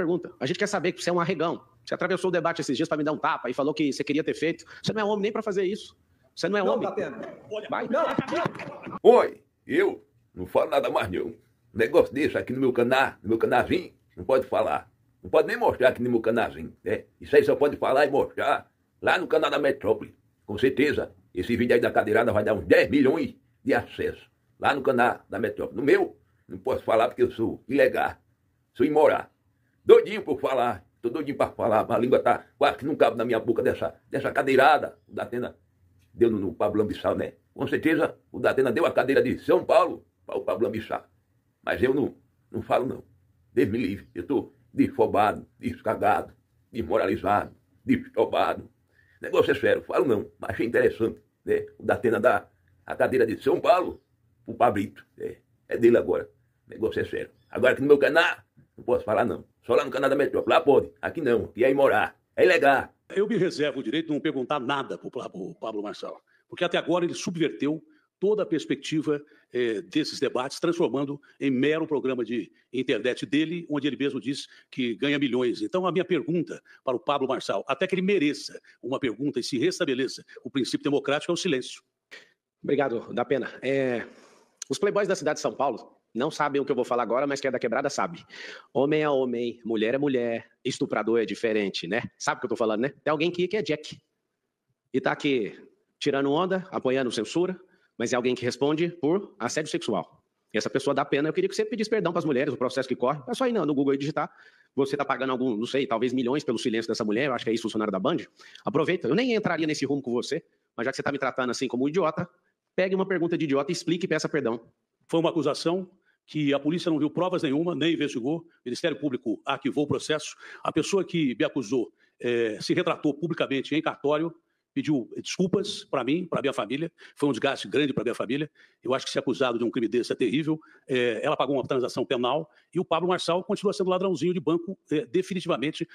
pergunta. A gente quer saber que você é um arregão. Você atravessou o debate esses dias para me dar um tapa e falou que você queria ter feito. Você não é homem nem para fazer isso. Você não é não, homem. Olha, Vai. Não. Oi, eu não falo nada mais nenhum. Negócio desse aqui no meu canal, no meu canalzinho. não pode falar. Não pode nem mostrar aqui no meu canalzinho, né? Isso aí só pode falar e mostrar lá no canal da Metrópole. Com certeza, esse vídeo aí da cadeirada vai dar uns 10 milhões de acessos. Lá no canal da Metrópole. No meu, não posso falar porque eu sou ilegal. Sou imoral. Doidinho por falar. Tô doidinho para falar, mas a língua tá quase que não cabe na minha boca dessa, dessa cadeirada. O Datena deu no, no Pablo Ambissal, né? Com certeza o Datena deu a cadeira de São Paulo para o Pablo Ambissal. Mas eu não, não falo, não. Deus me livre. Eu tô desfobado, descagado, desmoralizado, desfobado. Negócio é sério, falo não, mas achei interessante. Né? O Datena dá a cadeira de São Paulo o Pablito. É, é dele agora. negócio é sério. Agora que no meu canal não posso falar, não. Só lá no Canadá Metrópole. Lá pode. Aqui não. e aí é morar. É ilegal. Eu me reservo o direito de não perguntar nada para o Pablo Marçal, porque até agora ele subverteu toda a perspectiva eh, desses debates, transformando em mero programa de internet dele, onde ele mesmo diz que ganha milhões. Então, a minha pergunta para o Pablo Marçal, até que ele mereça uma pergunta e se restabeleça o princípio democrático, é o silêncio. Obrigado, dá pena. É, os playboys da cidade de São Paulo não sabem o que eu vou falar agora, mas quem é da quebrada sabe. Homem é homem, mulher é mulher, estuprador é diferente, né? Sabe o que eu tô falando, né? Tem alguém que, que é Jack e tá aqui tirando onda, apoiando censura, mas é alguém que responde por assédio sexual. E essa pessoa dá pena. Eu queria que você pedisse perdão para as mulheres, o processo que corre. É só ir não, no Google e digitar. Você está pagando algum, não sei, talvez milhões pelo silêncio dessa mulher. Eu acho que é isso, funcionário da Band. Aproveita. Eu nem entraria nesse rumo com você, mas já que você está me tratando assim como um idiota, Pegue uma pergunta de idiota, explique e peça perdão. Foi uma acusação que a polícia não viu provas nenhuma, nem investigou. O Ministério Público arquivou o processo. A pessoa que me acusou é, se retratou publicamente em cartório, pediu desculpas para mim, para minha família. Foi um desgaste grande para minha família. Eu acho que ser acusado de um crime desse é terrível. É, ela pagou uma transação penal e o Pablo Marçal continua sendo ladrãozinho de banco é, definitivamente